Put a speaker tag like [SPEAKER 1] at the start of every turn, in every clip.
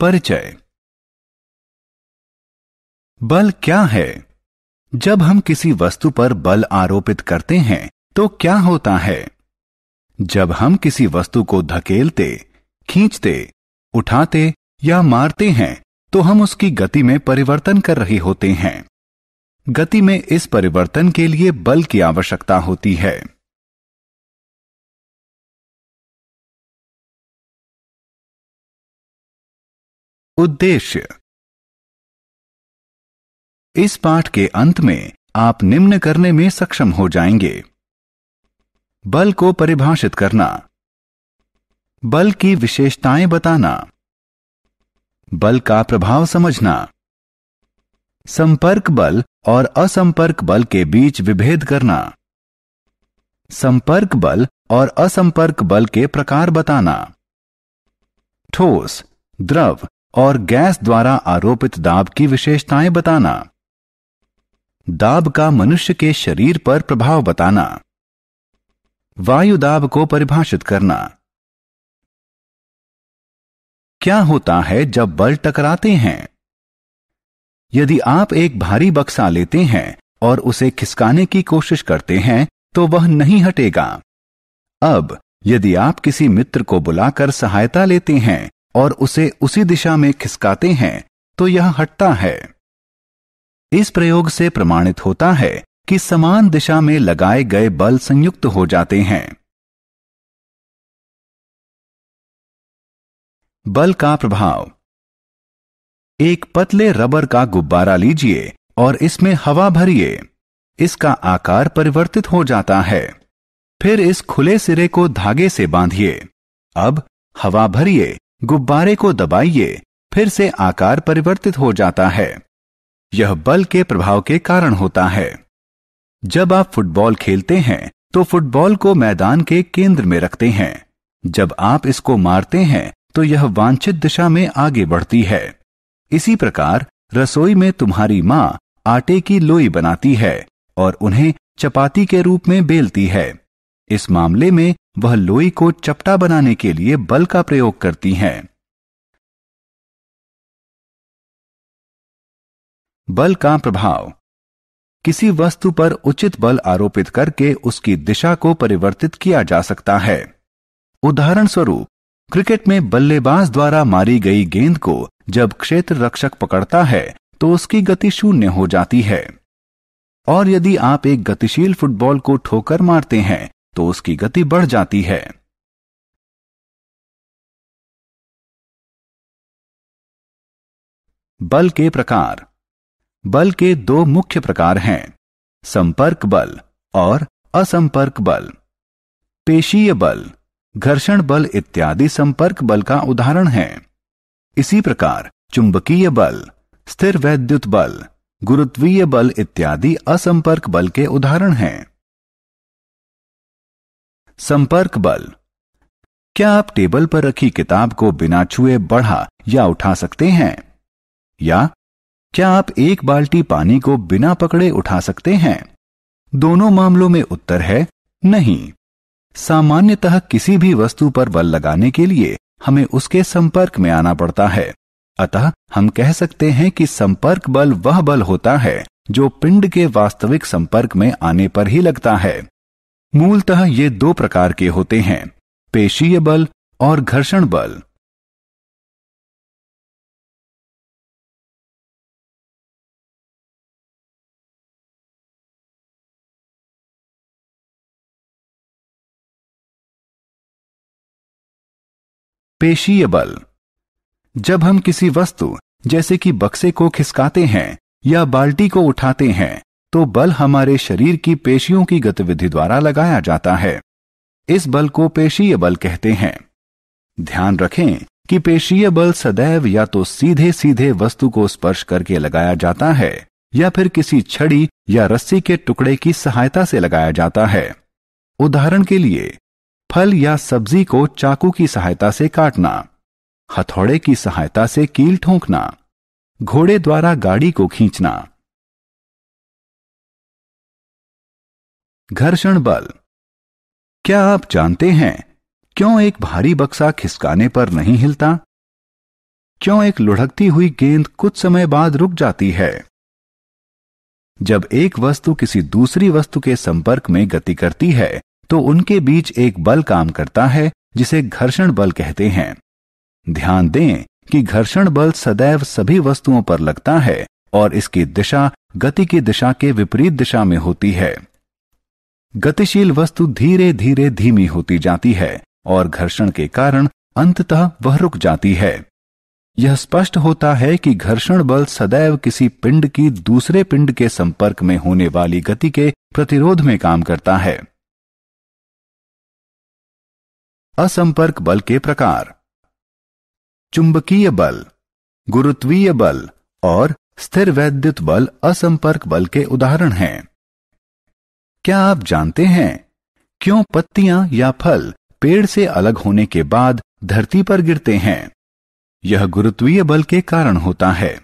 [SPEAKER 1] परिचय बल क्या है
[SPEAKER 2] जब हम किसी वस्तु पर बल आरोपित करते हैं तो क्या होता है जब हम किसी वस्तु को धकेलते खींचते उठाते या मारते हैं तो हम उसकी गति में परिवर्तन कर रहे होते हैं गति में इस परिवर्तन के लिए बल की आवश्यकता होती है
[SPEAKER 1] उद्देश्य इस पाठ के
[SPEAKER 2] अंत में आप निम्न करने में सक्षम हो जाएंगे बल को परिभाषित करना बल की विशेषताएं बताना बल का प्रभाव समझना संपर्क बल और असंपर्क बल के बीच विभेद करना संपर्क बल और असंपर्क बल के प्रकार बताना ठोस द्रव और गैस द्वारा आरोपित दाब की विशेषताएं बताना दाब का मनुष्य के शरीर पर प्रभाव बताना
[SPEAKER 1] वायु दाब को परिभाषित करना क्या होता
[SPEAKER 2] है जब बल टकराते हैं यदि आप एक भारी बक्सा लेते हैं और उसे खिसकाने की कोशिश करते हैं तो वह नहीं हटेगा अब यदि आप किसी मित्र को बुलाकर सहायता लेते हैं और उसे उसी दिशा में खिसकाते हैं तो यह हटता है इस प्रयोग से प्रमाणित होता है कि समान दिशा में लगाए गए बल संयुक्त हो जाते हैं बल का प्रभाव एक पतले रबर का गुब्बारा लीजिए और इसमें हवा भरिए इसका आकार परिवर्तित हो जाता है फिर इस खुले सिरे को धागे से बांधिए अब हवा भरिए गुब्बारे को दबाइए फिर से आकार परिवर्तित हो जाता है यह बल के प्रभाव के कारण होता है जब आप फुटबॉल खेलते हैं तो फुटबॉल को मैदान के केंद्र में रखते हैं जब आप इसको मारते हैं तो यह वांछित दिशा में आगे बढ़ती है इसी प्रकार रसोई में तुम्हारी माँ आटे की लोई बनाती है और उन्हें चपाती के रूप में बेलती है इस मामले में वह लोई को चपटा बनाने के लिए बल का प्रयोग करती हैं
[SPEAKER 1] बल का प्रभाव
[SPEAKER 2] किसी वस्तु पर उचित बल आरोपित करके उसकी दिशा को परिवर्तित किया जा सकता है उदाहरण स्वरूप क्रिकेट में बल्लेबाज द्वारा मारी गई गेंद को जब क्षेत्र रक्षक पकड़ता है तो उसकी गति शून्य हो जाती है और यदि आप एक गतिशील फुटबॉल को ठोकर मारते हैं तो उसकी गति
[SPEAKER 3] बढ़ जाती है
[SPEAKER 1] बल के प्रकार बल के दो मुख्य
[SPEAKER 2] प्रकार हैं संपर्क बल और असंपर्क बल पेशीय बल घर्षण बल इत्यादि संपर्क बल का उदाहरण है इसी प्रकार चुंबकीय बल स्थिर वैद्युत बल गुरुत्वीय बल इत्यादि असंपर्क बल के उदाहरण हैं संपर्क बल क्या आप टेबल पर रखी किताब को बिना छुए बढ़ा या उठा सकते हैं या क्या आप एक बाल्टी पानी को बिना पकड़े उठा सकते हैं दोनों मामलों में उत्तर है नहीं सामान्यतः किसी भी वस्तु पर बल लगाने के लिए हमें उसके संपर्क में आना पड़ता है अतः हम कह सकते हैं कि संपर्क बल वह बल होता है जो पिंड के वास्तविक संपर्क में आने पर ही लगता है मूलतः ये दो प्रकार के होते हैं पेशीय बल और घर्षण बल
[SPEAKER 1] पेशीय बल
[SPEAKER 2] जब हम किसी वस्तु जैसे कि बक्से को खिसकाते हैं या बाल्टी को उठाते हैं तो बल हमारे शरीर की पेशियों की गतिविधि द्वारा लगाया जाता है इस बल को पेशीय बल कहते हैं ध्यान रखें कि पेशीय बल सदैव या तो सीधे सीधे वस्तु को स्पर्श करके लगाया जाता है या फिर किसी छड़ी या रस्सी के टुकड़े की सहायता से लगाया जाता है उदाहरण के लिए फल या सब्जी को चाकू की सहायता से काटना हथौड़े की सहायता से कील ठोंकना घोड़े द्वारा गाड़ी को खींचना
[SPEAKER 3] घर्षण बल क्या आप
[SPEAKER 2] जानते हैं क्यों एक भारी बक्सा खिसकाने पर नहीं हिलता क्यों एक लुढ़कती हुई गेंद कुछ समय बाद रुक जाती है जब एक वस्तु किसी दूसरी वस्तु के संपर्क में गति करती है तो उनके बीच एक बल काम करता है जिसे घर्षण बल कहते हैं ध्यान दें कि घर्षण बल सदैव सभी वस्तुओं पर लगता है और इसकी दिशा गति की दिशा के विपरीत दिशा में होती है गतिशील वस्तु धीरे धीरे धीमी होती जाती है और घर्षण के कारण अंततः वह रुक जाती है यह स्पष्ट होता है कि घर्षण बल सदैव किसी पिंड की दूसरे पिंड के संपर्क में होने वाली गति के प्रतिरोध में काम करता है
[SPEAKER 1] असंपर्क बल के प्रकार चुंबकीय
[SPEAKER 2] बल गुरुत्वीय बल और स्थिर वैद्युत बल असंपर्क बल के उदाहरण हैं क्या आप जानते हैं क्यों पत्तियां या फल पेड़ से अलग होने के बाद धरती पर गिरते हैं यह गुरुत्वीय बल के कारण होता है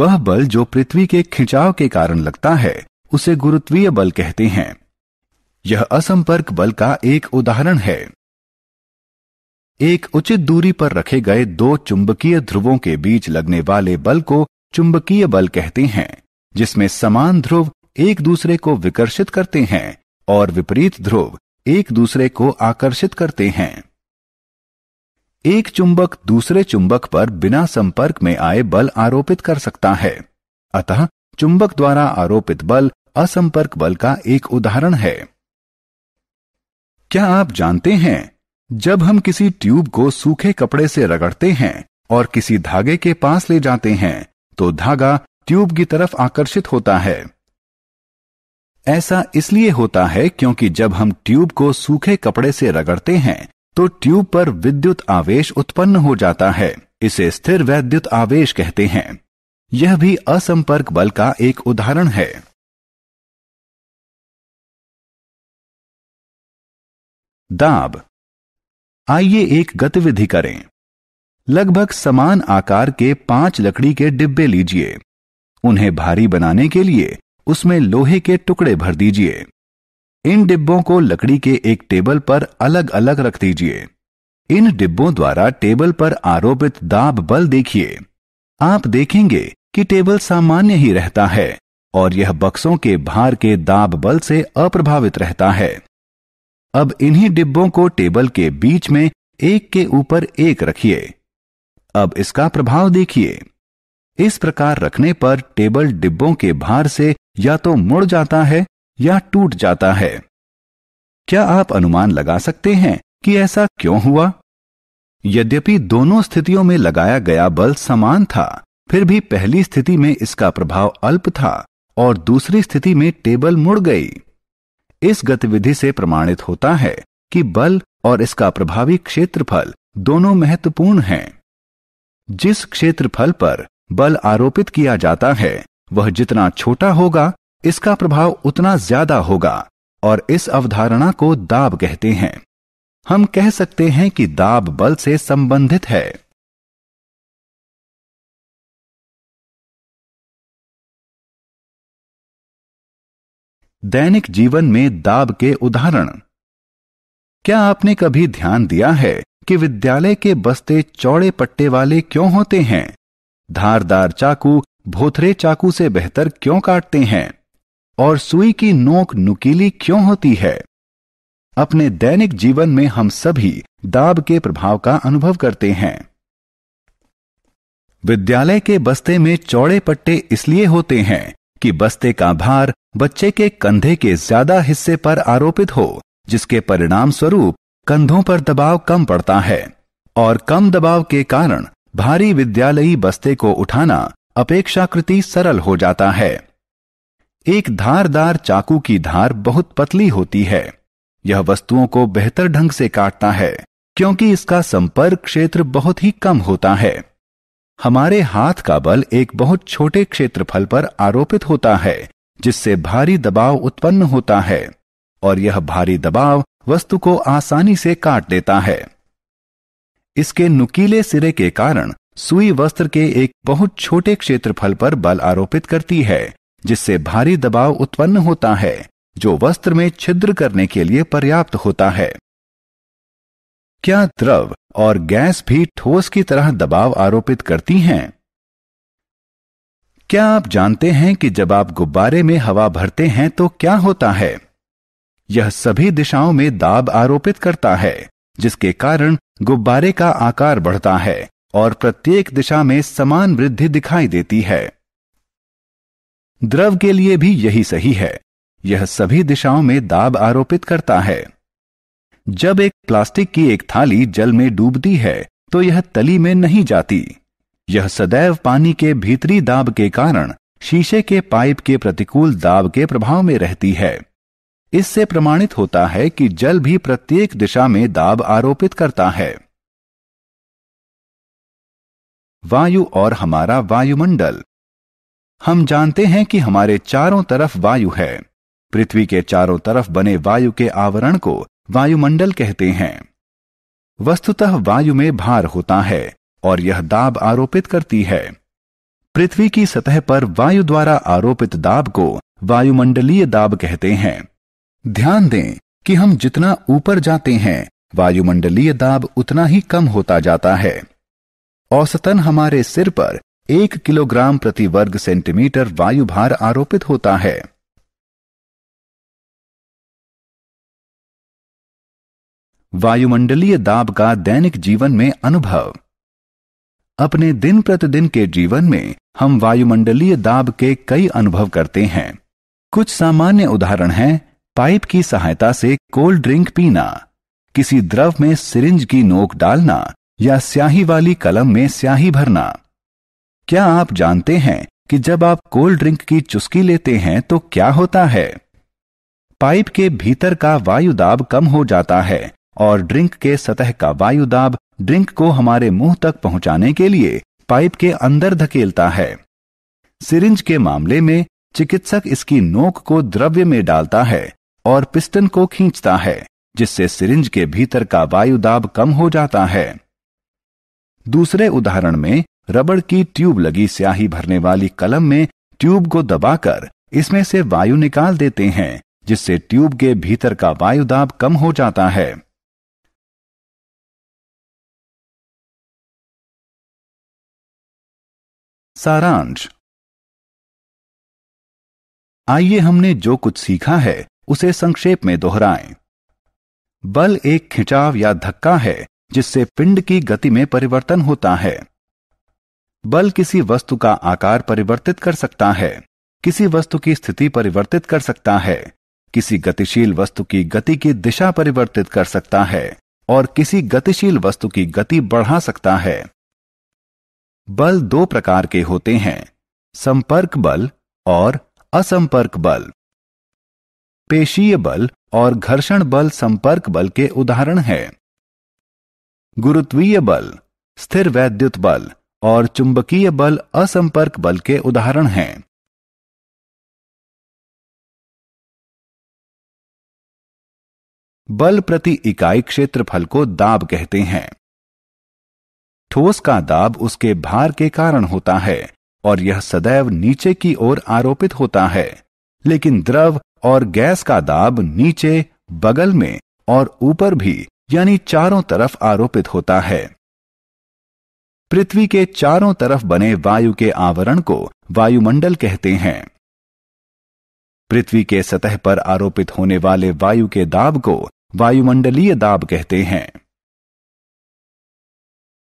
[SPEAKER 2] वह बल जो पृथ्वी के खिंचाव के कारण लगता है उसे गुरुत्वीय बल कहते हैं यह असंपर्क बल का एक उदाहरण है एक उचित दूरी पर रखे गए दो चुंबकीय ध्रुवों के बीच लगने वाले बल को चुंबकीय बल कहते हैं जिसमें समान ध्रुव एक दूसरे को विकर्षित करते हैं और विपरीत ध्रुव एक दूसरे को आकर्षित करते हैं एक चुंबक दूसरे चुंबक पर बिना संपर्क में आए बल आरोपित कर सकता है अतः चुंबक द्वारा आरोपित बल असंपर्क बल का एक उदाहरण है क्या आप जानते हैं जब हम किसी ट्यूब को सूखे कपड़े से रगड़ते हैं और किसी धागे के पास ले जाते हैं तो धागा ट्यूब की तरफ आकर्षित होता है ऐसा इसलिए होता है क्योंकि जब हम ट्यूब को सूखे कपड़े से रगड़ते हैं तो ट्यूब पर विद्युत आवेश उत्पन्न हो जाता है इसे स्थिर वैद्युत आवेश कहते हैं यह भी असंपर्क बल का एक उदाहरण है दाब आइए एक गतिविधि करें लगभग समान आकार के पांच लकड़ी के डिब्बे लीजिए उन्हें भारी बनाने के लिए उसमें लोहे के टुकड़े भर दीजिए इन डिब्बों को लकड़ी के एक टेबल पर अलग अलग रख दीजिए इन डिब्बों द्वारा टेबल पर आरोपित दाब बल देखिए आप देखेंगे कि टेबल सामान्य ही रहता है और यह बक्सों के भार के दाब बल से अप्रभावित रहता है अब इन्हीं डिब्बों को टेबल के बीच में एक के ऊपर एक रखिए अब इसका प्रभाव देखिए इस प्रकार रखने पर टेबल डिब्बों के भार से या तो मुड़ जाता है या टूट जाता है क्या आप अनुमान लगा सकते हैं कि ऐसा क्यों हुआ यद्यपि दोनों स्थितियों में लगाया गया बल समान था फिर भी पहली स्थिति में इसका प्रभाव अल्प था और दूसरी स्थिति में टेबल मुड़ गई इस गतिविधि से प्रमाणित होता है कि बल और इसका प्रभावी क्षेत्रफल दोनों महत्वपूर्ण हैं जिस क्षेत्रफल पर बल आरोपित किया जाता है वह जितना छोटा होगा इसका प्रभाव उतना ज्यादा होगा और इस अवधारणा को दाब कहते हैं हम कह सकते हैं कि दाब बल से संबंधित है दैनिक जीवन में दाब के उदाहरण क्या आपने कभी ध्यान दिया है कि विद्यालय के बस्ते चौड़े पट्टे वाले क्यों होते हैं धारदार चाकू भोथरे चाकू से बेहतर क्यों काटते हैं और सुई की नोक नुकीली क्यों होती है अपने दैनिक जीवन में हम सभी दाब के प्रभाव का अनुभव करते हैं विद्यालय के बस्ते में चौड़े पट्टे इसलिए होते हैं कि बस्ते का भार बच्चे के कंधे के ज्यादा हिस्से पर आरोपित हो जिसके परिणाम स्वरूप कंधों पर दबाव कम पड़ता है और कम दबाव के कारण भारी विद्यालयी बस्ते को उठाना अपेक्षाकृति सरल हो जाता है एक धारदार चाकू की धार बहुत पतली होती है यह वस्तुओं को बेहतर ढंग से काटता है क्योंकि इसका संपर्क क्षेत्र बहुत ही कम होता है हमारे हाथ का बल एक बहुत छोटे क्षेत्रफल पर आरोपित होता है जिससे भारी दबाव उत्पन्न होता है और यह भारी दबाव वस्तु को आसानी से काट देता है इसके नुकीले सिरे के कारण सुई वस्त्र के एक बहुत छोटे क्षेत्रफल पर बल आरोपित करती है जिससे भारी दबाव उत्पन्न होता है जो वस्त्र में छिद्र करने के लिए पर्याप्त होता है क्या द्रव और गैस भी ठोस की तरह दबाव आरोपित करती हैं? क्या आप जानते हैं कि जब आप गुब्बारे में हवा भरते हैं तो क्या होता है यह सभी दिशाओं में दाब आरोपित करता है जिसके कारण गुब्बारे का आकार बढ़ता है और प्रत्येक दिशा में समान वृद्धि दिखाई देती है द्रव के लिए भी यही सही है यह सभी दिशाओं में दाब आरोपित करता है जब एक प्लास्टिक की एक थाली जल में डूबती है तो यह तली में नहीं जाती यह सदैव पानी के भीतरी दाब के कारण शीशे के पाइप के प्रतिकूल दाब के प्रभाव में रहती है इससे प्रमाणित होता है कि जल भी प्रत्येक दिशा में दाब आरोपित करता है वायु और हमारा वायुमंडल हम जानते हैं कि हमारे चारों तरफ वायु है पृथ्वी के चारों तरफ बने वायु के आवरण को वायुमंडल कहते हैं वस्तुतः वायु में भार होता है और यह दाब आरोपित करती है पृथ्वी की सतह पर वायु द्वारा आरोपित दाब को वायुमंडलीय दाब कहते हैं ध्यान दें कि हम जितना ऊपर जाते हैं वायुमंडलीय दाब उतना ही कम होता जाता है औसतन हमारे सिर पर एक किलोग्राम प्रति वर्ग सेंटीमीटर वायु भार आरोपित होता है वायुमंडलीय दाब का दैनिक जीवन में अनुभव अपने दिन प्रतिदिन के जीवन में हम वायुमंडलीय दाब के कई अनुभव करते हैं कुछ सामान्य उदाहरण हैं पाइप की सहायता से कोल्ड ड्रिंक पीना किसी द्रव में सिरिंज की नोक डालना या स्याही वाली कलम में स्याही भरना क्या आप जानते हैं कि जब आप कोल्ड ड्रिंक की चुस्की लेते हैं तो क्या होता है पाइप के भीतर का वायु दाब कम हो जाता है और ड्रिंक के सतह का वायु दाब ड्रिंक को हमारे मुंह तक पहुंचाने के लिए पाइप के अंदर धकेलता है सिरिंज के मामले में चिकित्सक इसकी नोक को द्रव्य में डालता है और पिस्टन को खींचता है जिससे सिरिंज के भीतर का वायु दाब कम हो जाता है दूसरे उदाहरण में रबड़ की ट्यूब लगी स्याही भरने वाली कलम में ट्यूब को दबाकर इसमें से वायु निकाल देते हैं जिससे ट्यूब के भीतर का वायु दाब कम हो जाता है
[SPEAKER 3] सारांश
[SPEAKER 2] आइए हमने जो कुछ सीखा है उसे संक्षेप में दोहराएं। बल एक खिंचाव या धक्का है जिससे पिंड की गति में परिवर्तन होता है बल किसी वस्तु का आकार परिवर्तित कर सकता है किसी वस्तु की स्थिति परिवर्तित कर सकता है किसी गतिशील वस्तु की गति की दिशा परिवर्तित कर सकता है और किसी गतिशील वस्तु की गति बढ़ा सकता है बल दो प्रकार के होते हैं संपर्क बल और असंपर्क बल पेशीय बल और घर्षण बल संपर्क बल के उदाहरण हैं गुरुत्वीय बल स्थिर वैद्युत बल
[SPEAKER 1] और चुंबकीय बल असंपर्क बल के उदाहरण हैं
[SPEAKER 3] बल प्रति इकाई
[SPEAKER 2] क्षेत्रफल को दाब कहते हैं ठोस का दाब उसके भार के कारण होता है और यह सदैव नीचे की ओर आरोपित होता है लेकिन द्रव और गैस का दाब नीचे बगल में और ऊपर भी यानी चारों तरफ आरोपित होता है पृथ्वी के चारों तरफ बने वायु के आवरण को वायुमंडल कहते हैं पृथ्वी के सतह पर आरोपित होने वाले वायु के दाब को वायुमंडलीय
[SPEAKER 1] दाब कहते हैं